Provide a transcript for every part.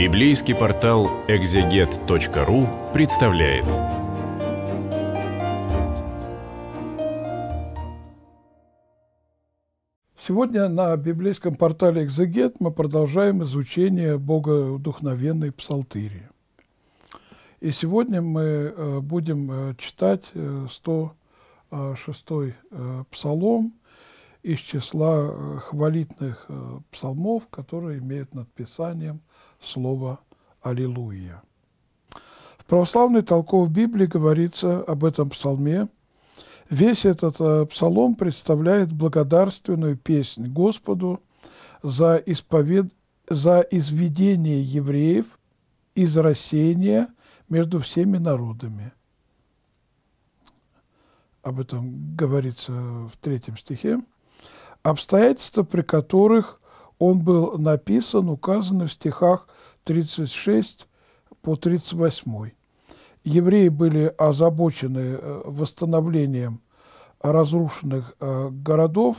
Библейский портал экзегет.ру представляет. Сегодня на библейском портале «Экзегет» мы продолжаем изучение богодухновенной псалтыри. И сегодня мы э, будем э, читать 106 э, псалом из числа хвалитных псалмов, которые имеют над Писанием – слово «Аллилуйя». В православной толков Библии говорится об этом псалме. Весь этот э, псалом представляет благодарственную песнь Господу за, исповед... за изведение евреев из рассеяния между всеми народами. Об этом говорится в третьем стихе. Обстоятельства, при которых он был написан, указан в стихах 36 по 38. Евреи были озабочены э, восстановлением разрушенных э, городов,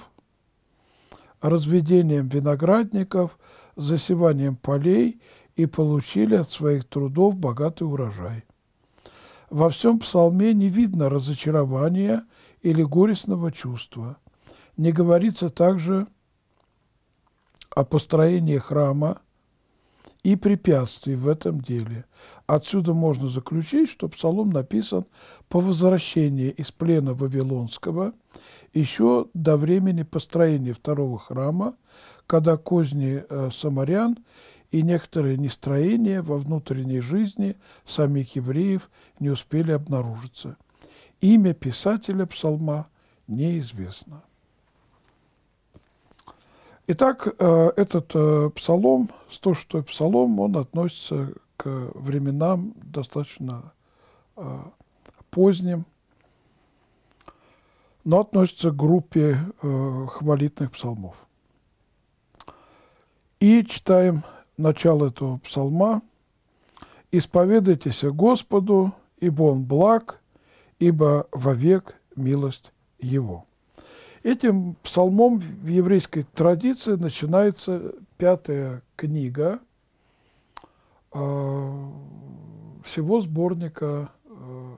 разведением виноградников, засеванием полей и получили от своих трудов богатый урожай. Во всем псалме не видно разочарования или горестного чувства. Не говорится также о построении храма и препятствий в этом деле. Отсюда можно заключить, что псалом написан по возвращении из плена Вавилонского еще до времени построения второго храма, когда козни э, самарян и некоторые нестроения во внутренней жизни самих евреев не успели обнаружиться. Имя писателя псалма неизвестно. Итак, э, этот э, псалом, 106-й псалом, он относится к временам достаточно э, поздним, но относится к группе хвалитных псалмов. И читаем начало этого псалма. «Исповедайтесь Господу, ибо Он благ, ибо вовек милость Его». Этим псалмом в еврейской традиции начинается пятая книга а, всего сборника э,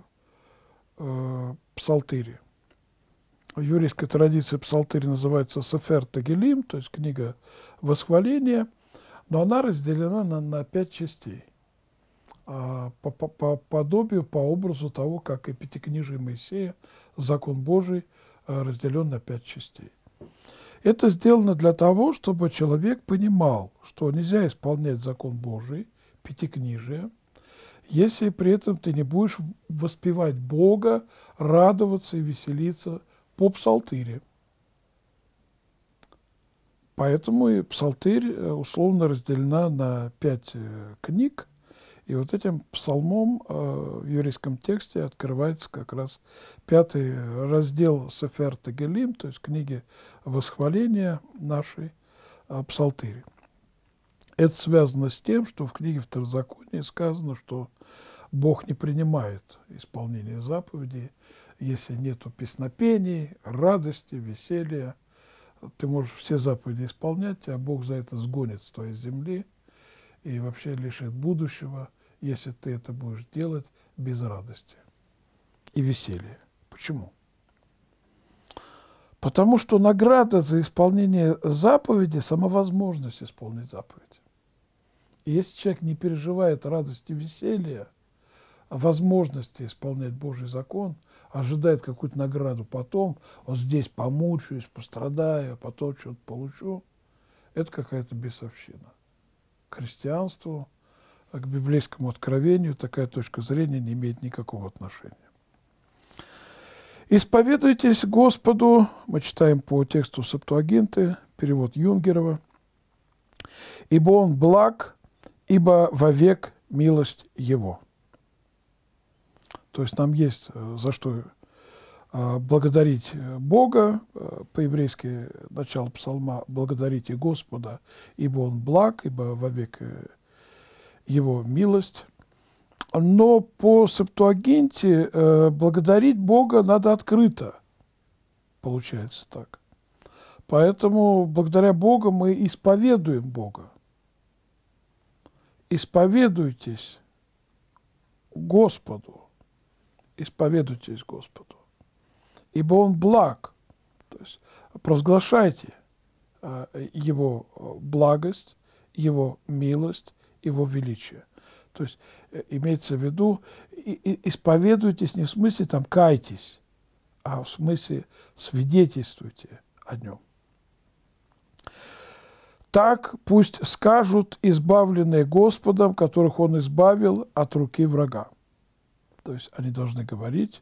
э, псалтыри. В еврейской традиции псалтырь называется Сефер Тагелим, то есть книга восхваления, но она разделена на, на пять частей по, по, по подобию, по образу того, как и пятикнижие Моисея, закон Божий – разделен на пять частей. Это сделано для того, чтобы человек понимал, что нельзя исполнять закон Божий, пятикнижие, если при этом ты не будешь воспевать Бога, радоваться и веселиться по псалтыре. Поэтому и псалтырь э, условно разделена на пять э, книг – и вот этим псалмом э, в еврейском тексте открывается как раз пятый раздел Сефер Тагелим, то есть книги восхваления нашей э, псалтыри. Это связано с тем, что в книге Второзакония сказано, что Бог не принимает исполнение заповедей, если нет песнопений, радости, веселья. Ты можешь все заповеди исполнять, а Бог за это сгонит с твоей земли – и вообще лишит будущего, если ты это будешь делать без радости и веселья. Почему? Потому что награда за исполнение заповеди – сама возможность исполнить заповедь. И если человек не переживает радости веселья, возможности исполнять Божий закон, ожидает какую-то награду потом, вот здесь помучаюсь, пострадаю, а потом что-то получу, это какая-то бесовщина к христианству, а к библейскому откровению такая точка зрения не имеет никакого отношения. «Исповедуйтесь Господу», мы читаем по тексту Септуагинты, перевод Юнгерова, «ибо Он благ, ибо вовек милость Его». То есть нам есть э, за что а, благодарить э, Бога, э, по-еврейски начало псалма «Благодарите Господа, ибо Он благ, ибо вовек э, Его милость». Но по Септуагинте благодарить Бога надо открыто, получается так. Поэтому благодаря Богу мы исповедуем Бога. Исповедуйтесь Господу, исповедуйтесь Господу ибо он благ. То есть провозглашайте э, его э, благость, его милость, его величие. То есть э, имеется в виду, исповедуйтесь не в смысле там кайтесь, а в смысле свидетельствуйте о нем. Так пусть скажут избавленные Господом, которых Он избавил от руки врага. То есть они должны говорить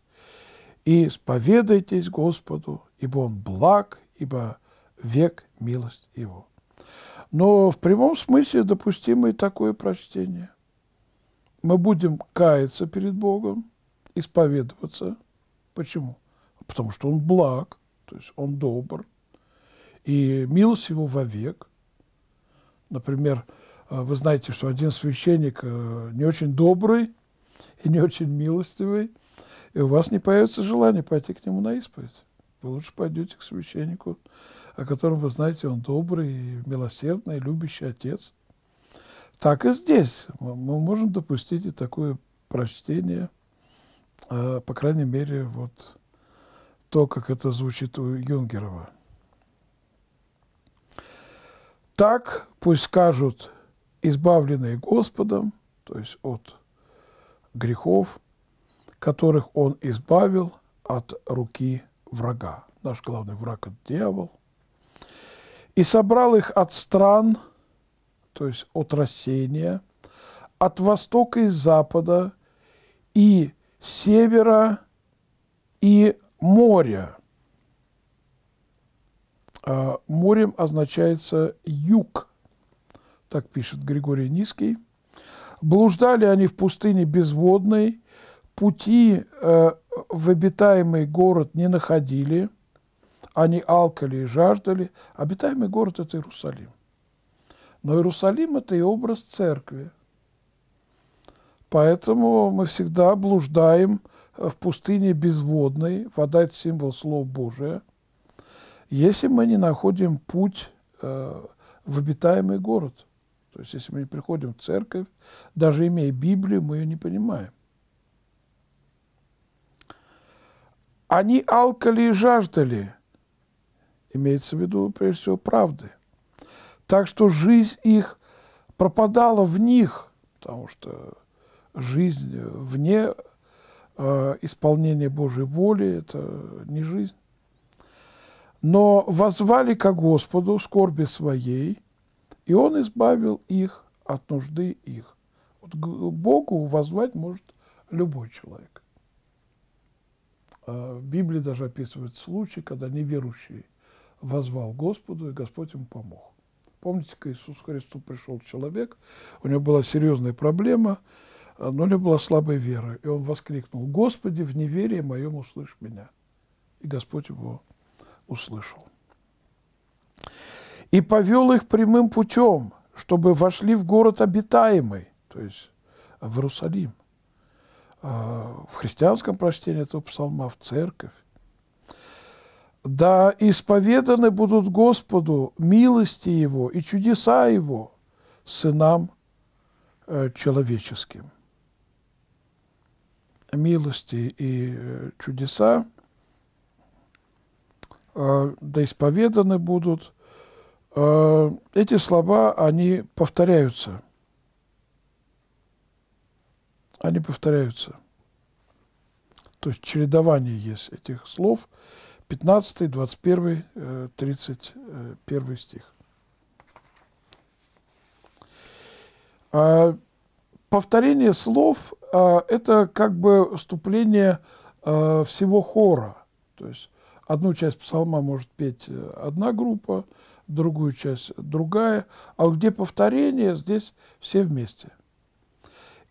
и исповедайтесь Господу, ибо Он благ, ибо век милость Его. Но в прямом смысле допустимо и такое прочтение. Мы будем каяться перед Богом, исповедоваться. Почему? Потому что Он благ, то есть Он добр, и милость Его вовек. Например, э, вы знаете, что один священник э, не очень добрый и не очень милостивый, и у вас не появится желание пойти к нему на исповедь. Вы лучше пойдете к священнику, о котором вы знаете, он добрый, милосердный, любящий отец. Так и здесь мы можем допустить и такое прочтение, а, по крайней мере, вот то, как это звучит у Юнгерова. Так пусть скажут избавленные Господом, то есть от грехов, которых он избавил от руки врага. Наш главный враг – это дьявол. И собрал их от стран, то есть от рассеяния, от востока и запада, и севера, и моря. А, морем означается юг, так пишет Григорий Низкий. Блуждали они в пустыне безводной, пути э, в обитаемый город не находили, они алкали и жаждали. Обитаемый город – это Иерусалим. Но Иерусалим – это и образ церкви. Поэтому мы всегда блуждаем в пустыне безводной, вода – это символ Слова Божия, если мы не находим путь э, в обитаемый город. То есть если мы не приходим в церковь, даже имея Библию, мы ее не понимаем. Они алкали и жаждали, имеется в виду, прежде всего, правды. Так что жизнь их пропадала в них, потому что жизнь вне э, исполнения Божьей воли – это не жизнь. Но возвали ко Господу скорби своей, и Он избавил их от нужды их. Вот к Богу возвать может любой человек. А в Библии даже описывает случай, когда неверующий возвал Господу, и Господь ему помог. Помните, к Иисусу Христу пришел человек, у него была серьезная проблема, а, но у него была слабая вера. И он воскликнул, «Господи, в неверии моем услышь меня». И Господь его услышал. «И повел их прямым путем, чтобы вошли в город обитаемый», то есть в Иерусалим, а, в христианском прочтении этого псалма, в церковь. Да исповеданы будут Господу милости Его и чудеса Его сынам э, человеческим. Милости и э, чудеса э, да исповеданы будут. Эти слова, они повторяются – они повторяются. То есть чередование есть этих слов. 15, 21, 31 стих. А, повторение слов а, – это как бы вступление а, всего хора. То есть одну часть псалма может петь э, одна группа, другую часть другая. А где повторение, здесь все вместе –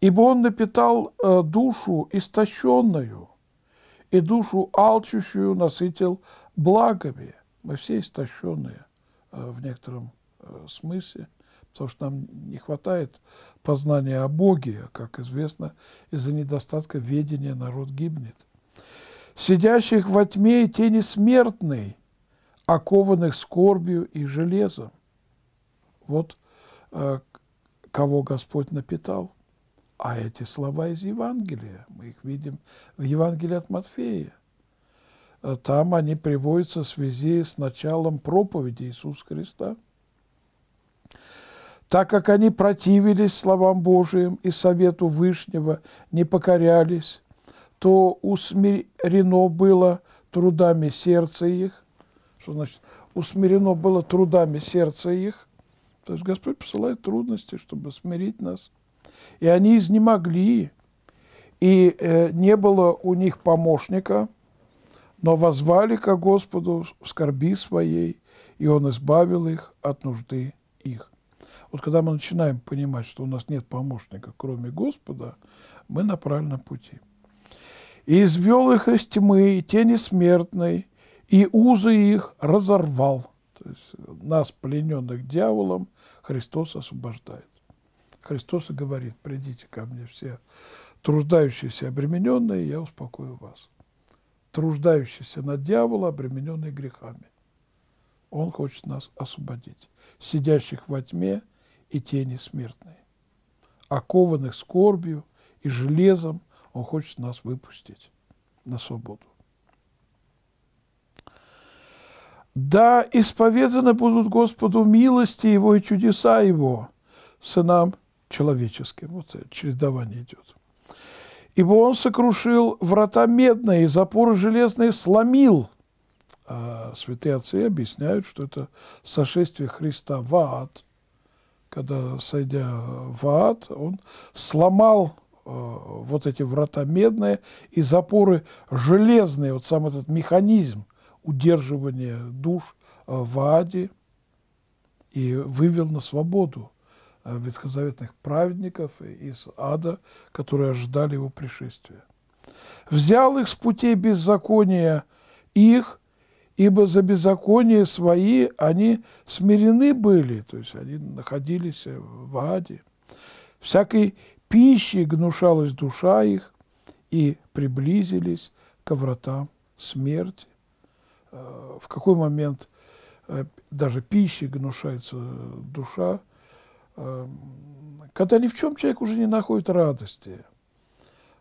ибо он напитал э, душу истощенную, и душу алчущую насытил благами. Мы все истощенные э, в некотором э, смысле, потому что нам не хватает познания о Боге, а, как известно, из-за недостатка ведения народ гибнет. «Сидящих во тьме и тени смертной, окованных скорбью и железом». Вот кого Господь напитал – а эти слова из Евангелия, мы их видим в Евангелии от Матфея. Э, там они приводятся в связи с началом проповеди Иисуса Христа. Так как они противились словам Божиим и совету Вышнего, не покорялись, то усмирено было трудами сердца их. Что значит? Усмирено было трудами сердца их. То есть Господь посылает трудности, чтобы смирить нас – и они изнемогли, и э, не было у них помощника, но возвали ко Господу в скорби своей, и Он избавил их от нужды их. Вот когда мы начинаем понимать, что у нас нет помощника, кроме Господа, мы на правильном пути. «И извел их из тьмы, и тени смертной, и узы их разорвал». То есть нас, плененных дьяволом, Христос освобождает. Христос и говорит, придите ко мне все труждающиеся, обремененные, я успокою вас. Труждающиеся на дьявола, обремененные грехами. Он хочет нас освободить. Сидящих во тьме и тени смертные, Окованных скорбью и железом Он хочет нас выпустить на свободу. Да, исповеданы будут Господу милости Его и чудеса Его сынам человеческим. Вот э, чередование идет. «Ибо он сокрушил врата медные, и запоры железные сломил». А святые отцы объясняют, что это сошествие Христа в ад. Когда, сойдя в ад, он сломал э, вот эти врата медные и запоры железные, вот сам этот механизм удерживания душ э, в аде и вывел на свободу ветхозаветных э, праведников из ада, которые ожидали его пришествия. «Взял их с путей беззакония их, ибо за беззаконие свои они смирены были», то есть они находились в аде. «Всякой пищи гнушалась душа их, и приблизились к вратам смерти». Э, в какой момент э, даже пищи гнушается душа, Эм, когда ни в чем человек уже не находит радости,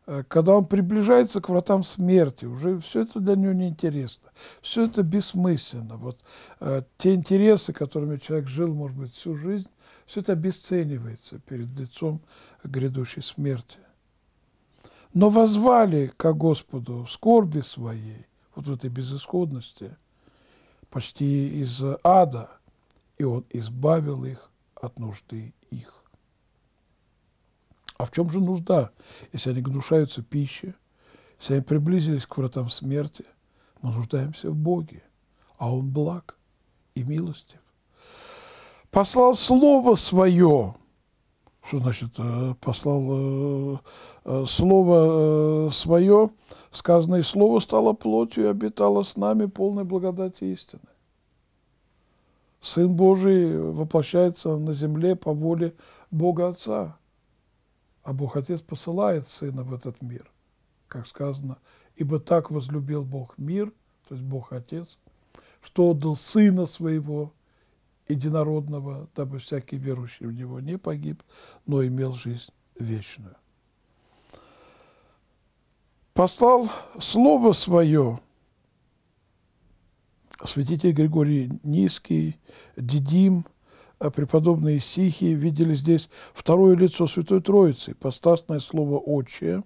э, когда он приближается к вратам смерти, уже все это для него неинтересно, все это бессмысленно. Вот э, те интересы, которыми человек жил, может быть, всю жизнь, все это обесценивается перед лицом грядущей смерти. Но возвали ко Господу в скорби своей, вот в этой безысходности, почти из ада, и Он избавил их от нужды их. А в чем же нужда, если они гнушаются пищи, если они приблизились к вратам смерти? Мы нуждаемся в Боге, а Он благ и милостив. Послал Слово Свое. Что значит э, послал э, э, Слово Свое? Сказанное Слово стало плотью и обитало с нами полной благодати истины. Сын Божий воплощается на земле по воле Бога Отца. А Бог Отец посылает Сына в этот мир, как сказано, «Ибо так возлюбил Бог мир», то есть Бог Отец, «что отдал Сына Своего единородного, дабы всякий верующий в Него не погиб, но имел жизнь вечную». Послал Слово Свое – святитель Григорий Низкий, Дидим, э, преподобные Сихи видели здесь второе лицо Святой Троицы, постасное слово «отче».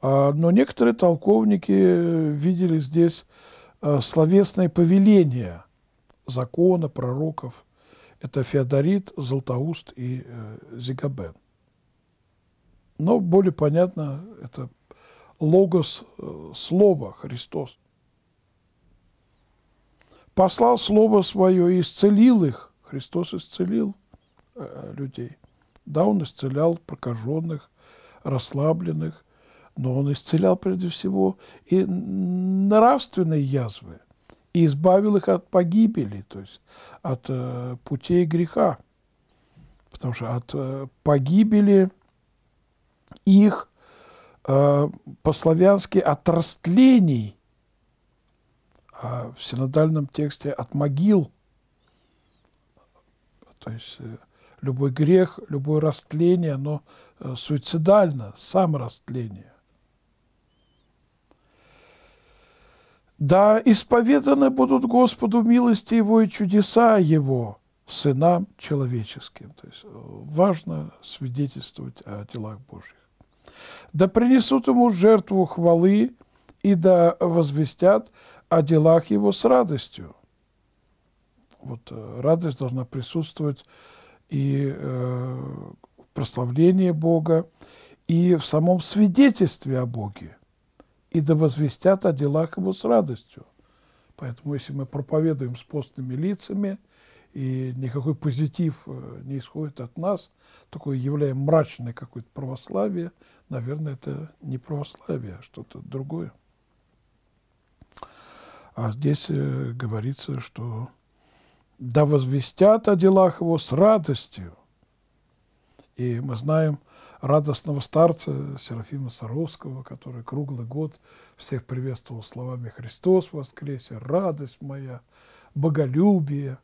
А, но некоторые толковники э, видели здесь э, словесное повеление закона, пророков. Это Феодорит, Златоуст и Зигабен. Но более понятно, это логос, слова Христос – послал Слово Свое и исцелил их. Христос исцелил э, людей. Да, Он исцелял прокаженных, расслабленных, но Он исцелял прежде всего и нравственные язвы, и избавил их от погибели, то есть от э, путей греха. Потому что от э, погибели их э, по-славянски от растлений – а, в синодальном тексте от могил. То есть э, любой грех, любое растление, оно э, суицидально, саморастление. Да исповеданы будут Господу милости Его и чудеса Его сынам человеческим. То есть э, важно свидетельствовать о делах Божьих. Да принесут Ему жертву хвалы, и да возвестят о делах его с радостью. Вот э, радость должна присутствовать и э, в прославлении Бога, и в самом свидетельстве о Боге. И да возвестят о делах его с радостью. Поэтому если мы проповедуем с постными лицами, и никакой позитив э, не исходит от нас, такое являем мрачное какое-то православие, наверное, это не православие, а что-то другое. А здесь э, говорится, что да возвестят о делах его с радостью. И мы знаем радостного старца Серафима Саровского, который круглый год всех приветствовал словами «Христос воскресе», «Радость моя», «Боголюбие».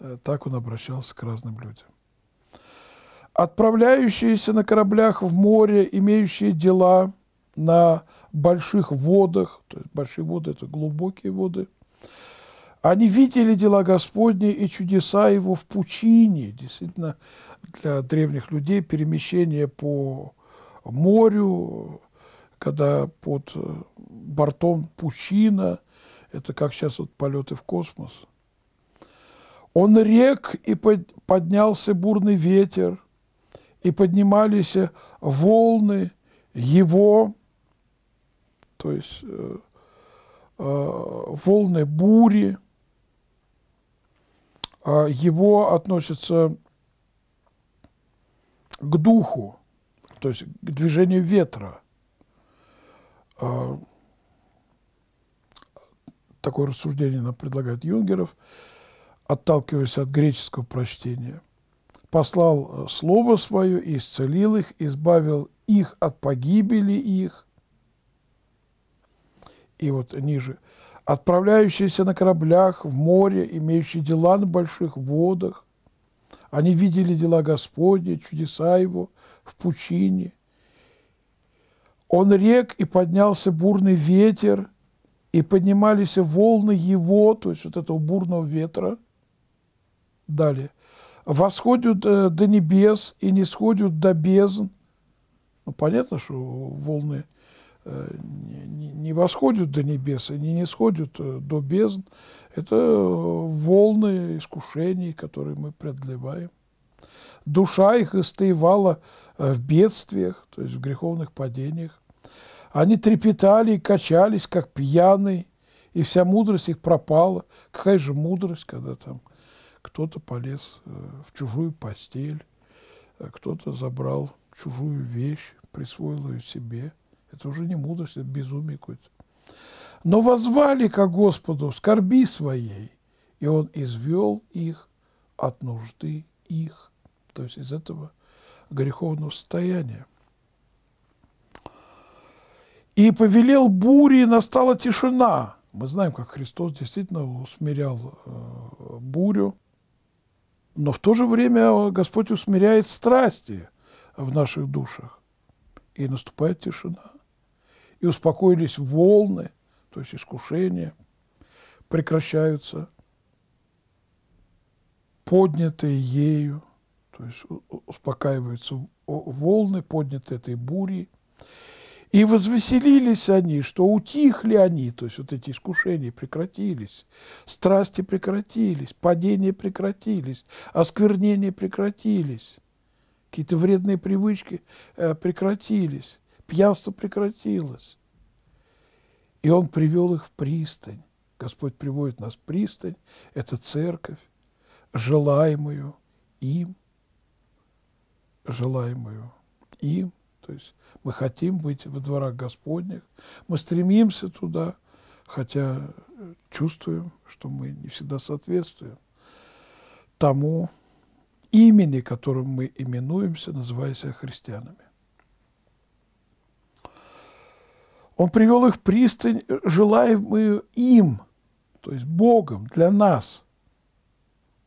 Э, так он обращался к разным людям. Отправляющиеся на кораблях в море, имеющие дела – на больших водах, то есть большие воды – это глубокие воды, они видели дела Господни и чудеса Его в пучине. Действительно, для древних людей перемещение по морю, когда под бортом пучина, это как сейчас вот полеты в космос. Он рек, и поднялся бурный ветер, и поднимались волны его, то есть э, э волны бури. Э, его относятся к духу, то есть к движению ветра. Э, такое рассуждение нам предлагает Юнгеров, отталкиваясь от греческого прочтения. «Послал э, Слово Свое и исцелил их, избавил их от погибели их, и вот ниже, отправляющиеся на кораблях в море, имеющие дела на больших водах. Они видели дела Господни, чудеса Его в пучине. Он рек, и поднялся бурный ветер, и поднимались волны его, то есть вот этого бурного ветра. Далее. Восходят э, до небес и не сходят до бездн. Ну, понятно, что волны Э, не восходят до небес они не сходят э, до бездн. Это э, волны искушений, которые мы преодолеваем. Душа их истаивала в бедствиях, то есть в греховных падениях. Они трепетали и качались, как пьяные, и вся мудрость их пропала. Какая же мудрость, когда там кто-то полез в чужую постель, кто-то забрал чужую вещь, присвоил ее себе – это уже не мудрость, это безумие какое-то. Но возвали ко Господу скорби своей, и Он извел их от нужды их, то есть из этого греховного состояния. И повелел буре, и настала тишина. Мы знаем, как Христос действительно усмирял э, бурю, но в то же время Господь усмиряет страсти в наших душах, и наступает тишина – и успокоились волны, то есть искушения, прекращаются поднятые ею, то есть успокаиваются волны, поднятые этой бурей. И возвеселились они, что утихли они, то есть вот эти искушения прекратились, страсти прекратились, падения прекратились, осквернения прекратились, какие-то вредные привычки э, прекратились пьянство прекратилось. И он привел их в пристань. Господь приводит нас в пристань, это церковь, желаемую им, желаемую им. То есть мы хотим быть во дворах Господних, мы стремимся туда, хотя чувствуем, что мы не всегда соответствуем тому имени, которым мы именуемся, называя себя христианами. Он привел их в пристань, желаемую им, то есть Богом, для нас.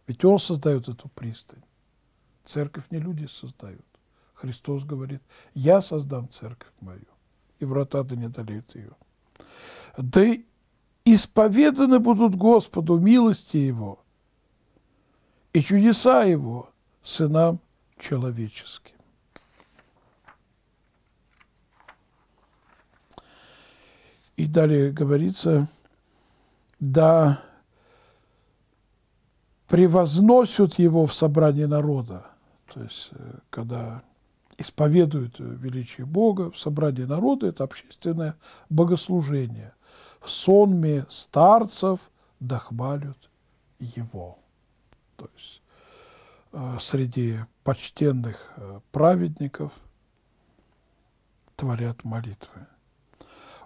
Ведь Он создает эту пристань. Церковь не люди создают. Христос говорит, я создам церковь мою, и врата да не одолеют ее. Да исповеданы будут Господу милости Его и чудеса Его сынам человеческим. И далее говорится, да превозносят его в собрании народа, то есть э, когда исповедуют э, величие Бога, в собрании народа это общественное богослужение. В сонме старцев дохвалят его. То есть э, среди почтенных праведников творят молитвы.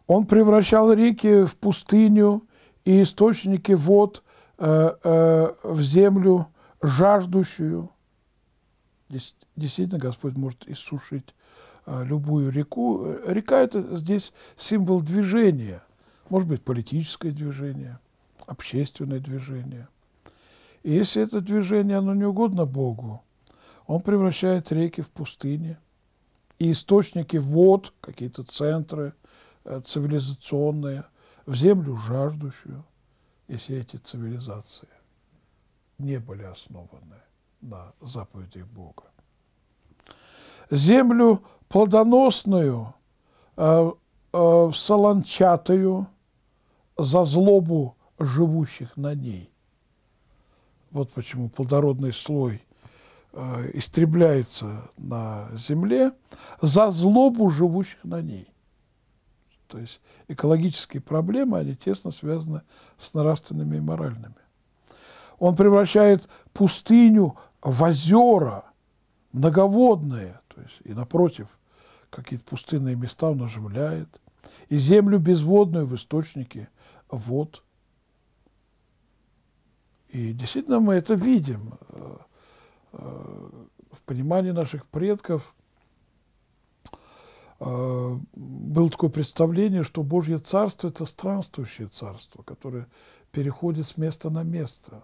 Он превращал реки в пустыню и источники вод э, э, в землю жаждущую. Действительно, Господь может иссушить э, любую реку. Река – это здесь символ движения. Может быть, политическое движение, общественное движение. И если это движение, оно не угодно Богу, Он превращает реки в пустыни и источники вод, какие-то центры – Э, цивилизационное, в землю жаждущую, если эти цивилизации не были основаны на заповедях Бога. Землю плодоносную, э, э, солончатую, за злобу живущих на ней. Вот почему плодородный слой э, истребляется на земле за злобу живущих на ней. То есть экологические проблемы, они тесно связаны с нравственными и моральными. Он превращает пустыню в озера многоводные, то есть и напротив какие-то пустынные места он оживляет, и землю безводную в источнике вод. И действительно мы это видим э, э, в понимании наших предков – Э, было такое представление, что Божье Царство – это странствующее царство, которое переходит с места на место.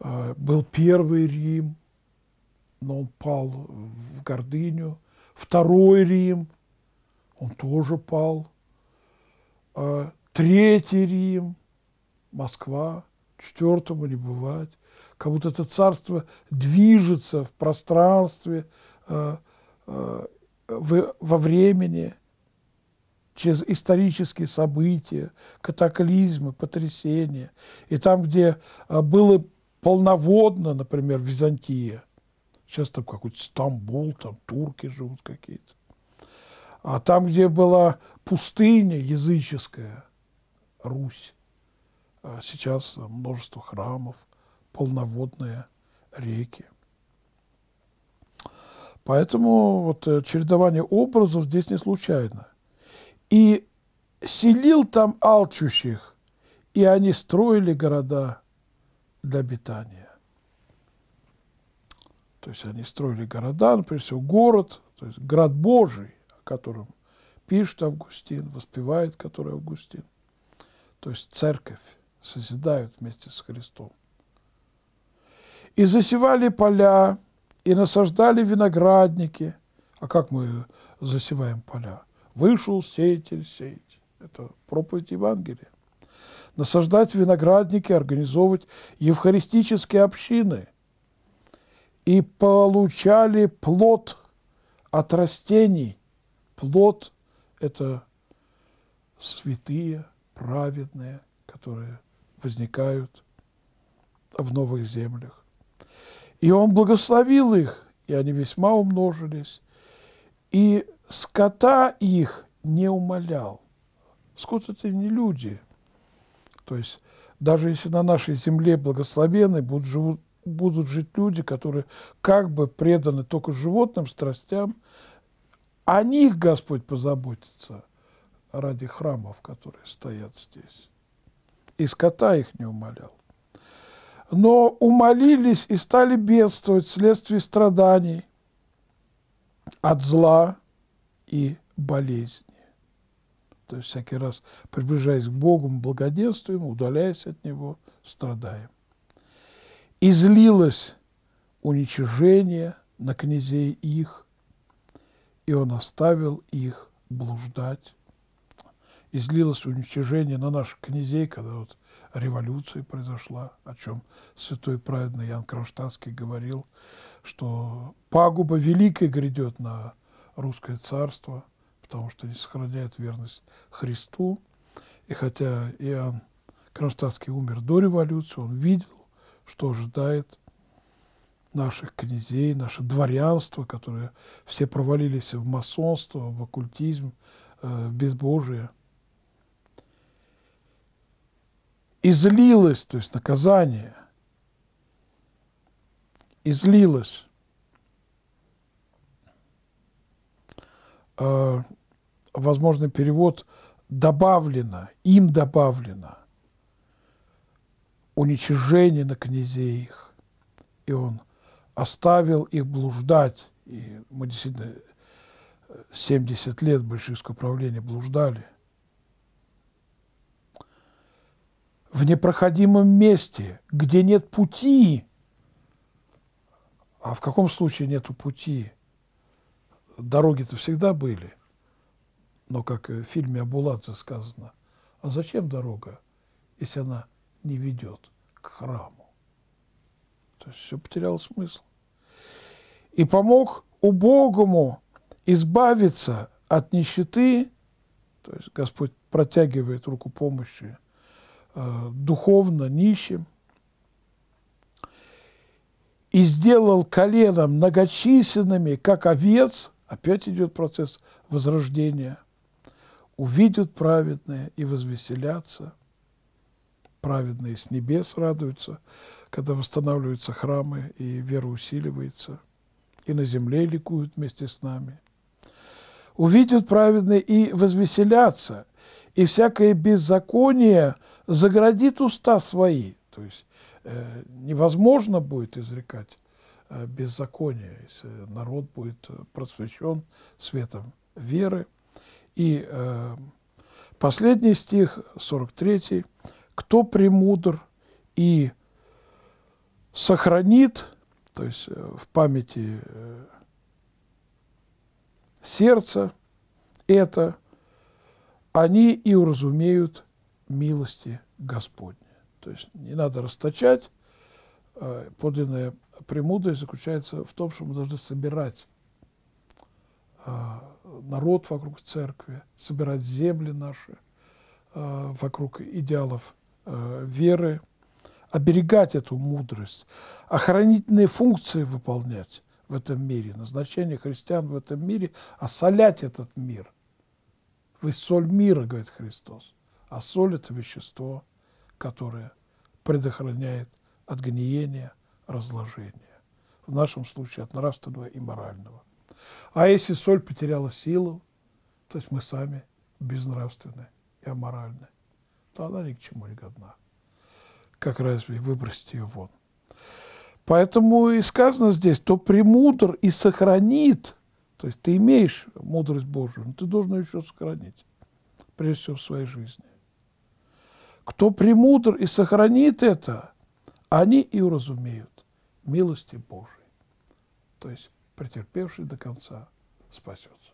Э, был первый Рим, но он пал в гордыню. Второй Рим, он тоже пал. Э, Третий Рим, Москва, четвертому не бывать. Как будто это царство движется в пространстве, в, во времени, через исторические события, катаклизмы, потрясения. И там, где а, было полноводно, например, Византия, сейчас там какой-то Стамбул, там турки живут какие-то, а там, где была пустыня языческая, Русь, а сейчас а, множество храмов, полноводные реки – Поэтому вот э, чередование образов здесь не случайно. И селил там алчущих, и они строили города для обитания. То есть они строили города, прежде всего город, то есть град Божий, о котором пишет Августин, воспевает который Августин. То есть церковь созидают вместе с Христом. И засевали поля, и насаждали виноградники. А как мы засеваем поля? Вышел сеятель сеять. Это проповедь Евангелия. Насаждать виноградники, организовывать евхаристические общины. И получали плод от растений. Плод – это святые, праведные, которые возникают в новых землях. И он благословил их, и они весьма умножились. И скота их не умолял. Скот – это не люди. То есть даже если на нашей земле благословены будут, живут, будут жить люди, которые как бы преданы только животным страстям, о них Господь позаботится ради храмов, которые стоят здесь. И скота их не умолял но умолились и стали бедствовать вследствие страданий от зла и болезни. То есть всякий раз, приближаясь к Богу, мы благоденствуем, удаляясь от Него, страдаем. Излилось уничижение на князей их, и он оставил их блуждать. Излилось уничижение на наших князей, когда вот революция произошла, о чем святой праведный Ян Кронштадтский говорил, что пагуба великая грядет на русское царство, потому что не сохраняет верность Христу. И хотя Иоанн Кронштадтский умер до революции, он видел, что ожидает наших князей, наше дворянство, которое все провалились в масонство, в оккультизм, э, в безбожие – излилось, то есть наказание, излилось а, возможный перевод добавлено, им добавлено уничижение на князей их. И он оставил их блуждать. И мы действительно 70 э, лет большевистского правления блуждали – в непроходимом месте, где нет пути. А в каком случае нету пути? Дороги-то всегда были. Но, как в фильме Абуладзе сказано, а зачем дорога, если она не ведет к храму? То есть все потеряло смысл. И помог убогому избавиться от нищеты, то есть Господь протягивает руку помощи – Э, духовно нищим, и сделал колено многочисленными, как овец, опять идет процесс возрождения, увидят праведные и возвеселятся, праведные с небес радуются, когда восстанавливаются храмы и вера усиливается, и на земле ликуют вместе с нами. Увидят праведные и возвеселятся, и всякое беззаконие – заградит уста свои. То есть э, невозможно будет изрекать э, беззаконие, если народ будет э, просвещен светом веры. И последний стих, 43, «Кто премудр и сохранит, то есть в памяти сердца, это они и уразумеют милости Господней. То есть не надо расточать. А подлинная премудрость заключается в том, что мы должны собирать а, народ вокруг церкви, собирать земли наши а, вокруг идеалов веры, оберегать эту мудрость, охранительные функции выполнять в этом мире, назначение христиан в этом мире, осолять этот мир. Вы соль мира, говорит Христос а соль – это вещество, которое предохраняет от гниения, разложения. В нашем случае от нравственного и морального. А если соль потеряла силу, то есть мы сами безнравственны и аморальны, то она ни к чему не годна. Как разве выбросить ее вон? Поэтому и сказано здесь, то премудр и сохранит, то есть ты имеешь мудрость Божию, но ты должен ее еще сохранить, прежде всего в своей жизни. Кто премудр и сохранит это, они и уразумеют милости Божией. То есть претерпевший до конца спасется.